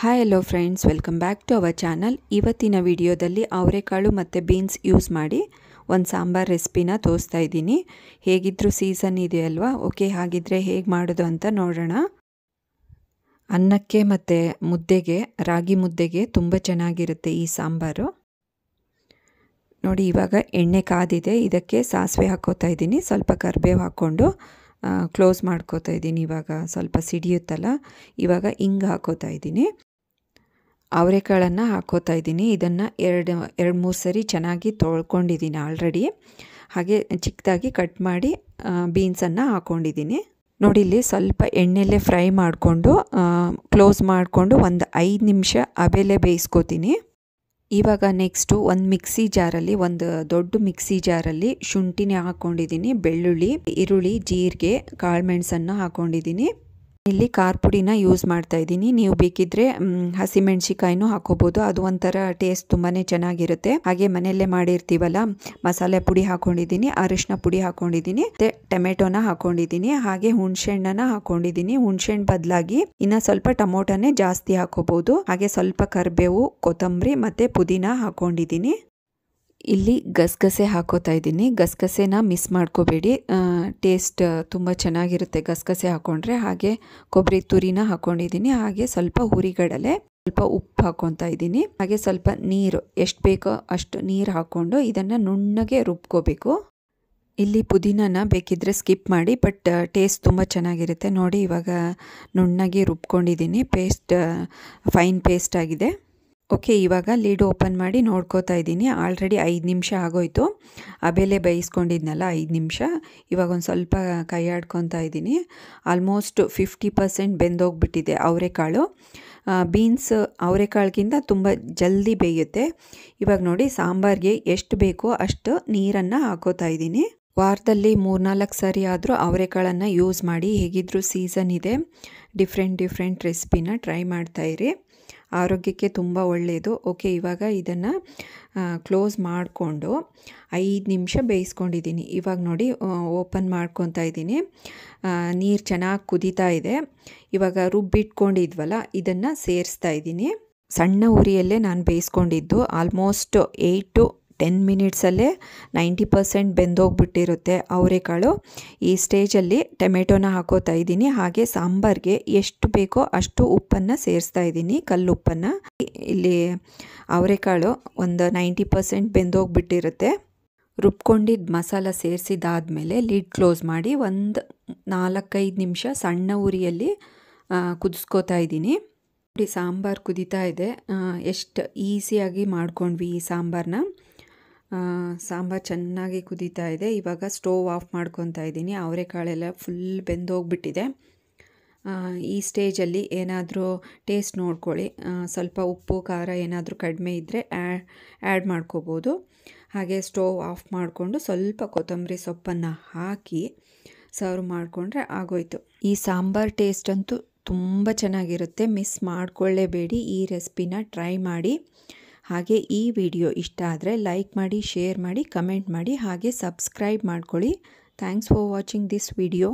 hi hello friends welcome back to our channel ಇವತ್ತಿನ ವಿಡಿಯೋದಲ್ಲಿ ಅವರೆಕಾಳು ಮತ್ತು ಬೀನ್ಸ್ ಯೂಸ್ ಮಾಡಿ ಒಂದು ಸಾಂಬಾರ್ ರೆಸಿಪಿನ ತೋರಿಸ್ತಾ ಇದ್ದೀನಿ ಹೇಗಿದ್ದರೂ ಸೀಸನ್ ಇದೆ ಅಲ್ವಾ ಓಕೆ ಹಾಗಿದ್ರೆ ಹೇಗೆ ಮಾಡೋದು ಅಂತ ನೋಡೋಣ ಅನ್ನಕ್ಕೆ ಮತ್ತು ಮುದ್ದೆಗೆ ರಾಗಿ ಮುದ್ದೆಗೆ ತುಂಬ ಚೆನ್ನಾಗಿರುತ್ತೆ ಈ ಸಾಂಬಾರು ನೋಡಿ ಇವಾಗ ಎಣ್ಣೆ ಕಾದಿದೆ ಇದಕ್ಕೆ ಸಾಸಿವೆ ಹಾಕೋತಾ ಇದ್ದೀನಿ ಸ್ವಲ್ಪ ಕರ್ಬೇವು ಹಾಕ್ಕೊಂಡು ಕ್ಲೋಸ್ ಮಾಡ್ಕೋತಾ ಇದ್ದೀನಿ ಇವಾಗ ಸ್ವಲ್ಪ ಸಿಡಿಯುತ್ತಲ್ಲ ಇವಾಗ ಹಿಂಗೆ ಹಾಕೋತಾ ಇದ್ದೀನಿ ಅವರೆಕಾಳನ್ನು ಹಾಕೋತಾ ಇದ್ದೀನಿ ಇದನ್ನು ಎರಡು ಎರಡು ಮೂರು ಸರಿ ಚೆನ್ನಾಗಿ ತೊಳ್ಕೊಂಡಿದ್ದೀನಿ ಆಲ್ರೆಡಿ ಹಾಗೆ ಚಿಕ್ಕದಾಗಿ ಕಟ್ ಮಾಡಿ ಬೀನ್ಸನ್ನು ಹಾಕ್ಕೊಂಡಿದ್ದೀನಿ ನೋಡಿ ಇಲ್ಲಿ ಸ್ವಲ್ಪ ಎಣ್ಣೆಲೆ ಫ್ರೈ ಮಾಡಿಕೊಂಡು ಕ್ಲೋಸ್ ಮಾಡಿಕೊಂಡು ಒಂದು ಐದು ನಿಮಿಷ ಅಬೆಲೆ ಬೇಯಿಸ್ಕೋತೀನಿ ಇವಾಗ ನೆಕ್ಸ್ಟು ಒಂದು ಮಿಕ್ಸಿ ಜಾರಲ್ಲಿ ಒಂದು ದೊಡ್ಡ ಮಿಕ್ಸಿ ಜಾರಲ್ಲಿ ಶುಂಠಿನೇ ಹಾಕ್ಕೊಂಡಿದ್ದೀನಿ ಬೆಳ್ಳುಳ್ಳಿ ಈರುಳ್ಳಿ ಜೀರಿಗೆ ಕಾಳುಮೆಣಸನ್ನು ಹಾಕ್ಕೊಂಡಿದ್ದೀನಿ ಇಲ್ಲಿ ಖಾರ ಪುಡಿನ ಯೂಸ್ ಮಾಡ್ತಾ ಇದ್ದೀನಿ ನೀವು ಬೇಕಿದ್ರೆ ಹಸಿಮೆಣ್ಸಿಕಾಯಿನೂ ಹಾಕೋಬಹುದು ಅದು ಒಂಥರ ಟೇಸ್ಟ್ ತುಂಬಾನೇ ಚೆನ್ನಾಗಿರುತ್ತೆ ಹಾಗೆ ಮನೆಯಲ್ಲೇ ಮಾಡಿರ್ತೀವಲ್ಲ ಮಸಾಲೆ ಪುಡಿ ಹಾಕೊಂಡಿದ್ದೀನಿ ಅರಿಶಿನ ಪುಡಿ ಹಾಕೊಂಡಿದ್ದೀನಿ ಮತ್ತೆ ಟೊಮೆಟೊನ ಹಾಕೊಂಡಿದ್ದೀನಿ ಹಾಗೆ ಹುಣಸೆಣ್ಣನ ಹಾಕೊಂಡಿದ್ದೀನಿ ಹುಣಸೆಹಣ್ಣು ಬದಲಾಗಿ ಇನ್ನ ಸ್ವಲ್ಪ ಟೊಮೊಟೊನೇ ಜಾಸ್ತಿ ಹಾಕೋಬಹುದು ಹಾಗೆ ಸ್ವಲ್ಪ ಕರ್ಬೇವು ಕೊತ್ತಂಬರಿ ಮತ್ತೆ ಪುದೀನ ಹಾಕೊಂಡಿದ್ದೀನಿ ಇಲ್ಲಿ ಗಸಗಸೆ ಹಾಕೋತಾ ಇದ್ದೀನಿ ಗಸಗಸೆನ ಮಿಸ್ ಮಾಡ್ಕೋಬೇಡಿ ಟೇಸ್ಟ್ ತುಂಬ ಚೆನ್ನಾಗಿರುತ್ತೆ ಗಸಗಸೆ ಹಾಕ್ಕೊಂಡ್ರೆ ಹಾಗೆ ಕೊಬ್ಬರಿ ತುರಿನ ಹಾಕ್ಕೊಂಡಿದ್ದೀನಿ ಹಾಗೆ ಸ್ವಲ್ಪ ಹುರಿಗಡಲೆ ಸ್ವಲ್ಪ ಉಪ್ಪು ಹಾಕೊತಾ ಇದ್ದೀನಿ ಹಾಗೆ ಸ್ವಲ್ಪ ನೀರು ಎಷ್ಟು ಬೇಕೋ ಅಷ್ಟು ನೀರು ಹಾಕ್ಕೊಂಡು ಇದನ್ನು ನುಣ್ಣಗೆ ರುಬ್ಕೋಬೇಕು ಇಲ್ಲಿ ಪುದೀನನ ಬೇಕಿದ್ದರೆ ಸ್ಕಿಪ್ ಮಾಡಿ ಬಟ್ ಟೇಸ್ಟ್ ತುಂಬ ಚೆನ್ನಾಗಿರುತ್ತೆ ನೋಡಿ ಇವಾಗ ನುಣ್ಣಗೆ ರುಬ್ಕೊಂಡಿದ್ದೀನಿ ಪೇಸ್ಟ್ ಫೈನ್ ಪೇಸ್ಟ್ ಆಗಿದೆ ಓಕೆ ಇವಾಗ ಲೀಡ್ ಓಪನ್ ಮಾಡಿ ನೋಡ್ಕೋತಾ ಇದ್ದೀನಿ ಆಲ್ರೆಡಿ ಐದು ನಿಮಿಷ ಆಗೋಯಿತು ಅಬೆಲೆ ಬೇಯಿಸ್ಕೊಂಡಿದ್ನಲ್ಲ ಐದು ನಿಮಿಷ ಇವಾಗ ಒಂದು ಸ್ವಲ್ಪ ಕೈ ಆಡ್ಕೊತಾ ಇದ್ದೀನಿ ಆಲ್ಮೋಸ್ಟ್ ಫಿಫ್ಟಿ ಪರ್ಸೆಂಟ್ ಬೆಂದೋಗ್ಬಿಟ್ಟಿದೆ ಅವರೆಕಾಳು ಬೀನ್ಸ್ ಅವರೆಕಾಳಿಗಿಂತ ತುಂಬ ಜಲ್ದಿ ಬೇಯುತ್ತೆ ಇವಾಗ ನೋಡಿ ಸಾಂಬಾರಿಗೆ ಎಷ್ಟು ಬೇಕೋ ಅಷ್ಟು ನೀರನ್ನು ಹಾಕೋತಾ ಇದ್ದೀನಿ ವಾರದಲ್ಲಿ ಮೂರ್ನಾಲ್ಕು ಸಾರಿ ಆದರೂ ಅವರೆಕಾಳನ್ನು ಯೂಸ್ ಮಾಡಿ ಹೇಗಿದ್ದರೂ ಸೀಸನ್ ಇದೆ ಡಿಫ್ರೆಂಟ್ ಡಿಫ್ರೆಂಟ್ ರೆಸಿಪಿನ ಟ್ರೈ ಮಾಡ್ತಾಯಿರಿ ಆರೋಗ್ಯಕ್ಕೆ ತುಂಬ ಒಳ್ಳೆಯದು ಓಕೆ ಇವಾಗ ಇದನ್ನು ಕ್ಲೋಸ್ ಮಾಡಿಕೊಂಡು ಐದು ನಿಮಿಷ ಬೇಯಿಸ್ಕೊಂಡಿದ್ದೀನಿ ಇವಾಗ ನೋಡಿ ಓಪನ್ ಮಾಡ್ಕೊತಾ ಇದ್ದೀನಿ ನೀರು ಚೆನ್ನಾಗಿ ಕುದೀತಾ ಇದೆ ಇವಾಗ ರುಬ್ಬಿಟ್ಕೊಂಡಿದ್ವಲ್ಲ ಇದನ್ನು ಸೇರಿಸ್ತಾ ಇದ್ದೀನಿ ಸಣ್ಣ ಉರಿಯಲ್ಲೇ ನಾನು ಬೇಯಿಸ್ಕೊಂಡಿದ್ದು ಆಲ್ಮೋಸ್ಟ್ ಏಯ್ಟು ಟೆನ್ ಮಿನಿಟ್ಸಲ್ಲೇ ನೈಂಟಿ ಪರ್ಸೆಂಟ್ ಬೆಂದೋಗಿಬಿಟ್ಟಿರುತ್ತೆ ಅವರೆಕಾಳು ಈ ಸ್ಟೇಜಲ್ಲಿ ಟೊಮೆಟೋನ ಹಾಕೋತಾ ಇದ್ದೀನಿ ಹಾಗೆ ಸಾಂಬಾರಿಗೆ ಎಷ್ಟು ಬೇಕೋ ಅಷ್ಟು ಉಪ್ಪನ್ನು ಸೇರಿಸ್ತಾ ಇದ್ದೀನಿ ಕಲ್ಲುಪ್ಪನ್ನು ಇಲ್ಲಿ ಅವರೆಕಾಳು ಒಂದು ನೈಂಟಿ ಪರ್ಸೆಂಟ್ ಬೆಂದೋಗ್ಬಿಟ್ಟಿರುತ್ತೆ ರುಬ್ಕೊಂಡಿದ್ದ ಮಸಾಲ ಸೇರಿಸಿದಾದಮೇಲೆ ಲಿಡ್ ಕ್ಲೋಸ್ ಮಾಡಿ ಒಂದು ನಾಲ್ಕೈದು ನಿಮಿಷ ಸಣ್ಣ ಉರಿಯಲ್ಲಿ ಕುದಿಸ್ಕೋತಾ ಇದ್ದೀನಿ ನೋಡಿ ಸಾಂಬಾರು ಕುದೀತಾ ಇದೆ ಎಷ್ಟು ಈಸಿಯಾಗಿ ಮಾಡ್ಕೊಂಡ್ವಿ ಈ ಸಾಂಬಾರನ್ನ ಸಾಂಬಾರು ಚೆನ್ನಾಗಿ ಕುದೀತಾ ಇದೆ ಇವಾಗ ಸ್ಟೋವ್ ಆಫ್ ಮಾಡ್ಕೊತಾ ಇದ್ದೀನಿ ಅವರೆಕಾಳೆಲ್ಲ ಫುಲ್ ಬೆಂದೋಗ್ಬಿಟ್ಟಿದೆ ಈ ಸ್ಟೇಜಲ್ಲಿ ಏನಾದರೂ ಟೇಸ್ಟ್ ನೋಡ್ಕೊಳ್ಳಿ ಸ್ವಲ್ಪ ಉಪ್ಪು ಖಾರ ಏನಾದರೂ ಕಡಿಮೆ ಇದ್ದರೆ ಆ್ಯಡ್ ಮಾಡ್ಕೋಬೋದು ಹಾಗೆ ಸ್ಟೋವ್ ಆಫ್ ಮಾಡಿಕೊಂಡು ಸ್ವಲ್ಪ ಕೊತ್ತಂಬರಿ ಸೊಪ್ಪನ್ನು ಹಾಕಿ ಸರ್ವ್ ಮಾಡಿಕೊಂಡ್ರೆ ಆಗೋಯ್ತು ಈ ಸಾಂಬಾರ್ ಟೇಸ್ಟ್ ಅಂತೂ ತುಂಬ ಚೆನ್ನಾಗಿರುತ್ತೆ ಮಿಸ್ ಮಾಡಿಕೊಳ್ಳೇಬೇಡಿ ಈ ರೆಸಿಪಿನ ಟ್ರೈ ಮಾಡಿ ಹಾಗೆ ಈ ವಿಡಿಯೋ ಇಷ್ಟ ಆದರೆ ಲೈಕ್ ಮಾಡಿ ಶೇರ್ ಮಾಡಿ ಕಮೆಂಟ್ ಮಾಡಿ ಹಾಗೆ ಸಬ್ಸ್ಕ್ರೈಬ್ ಮಾಡ್ಕೊಳ್ಳಿ thanks for watching this video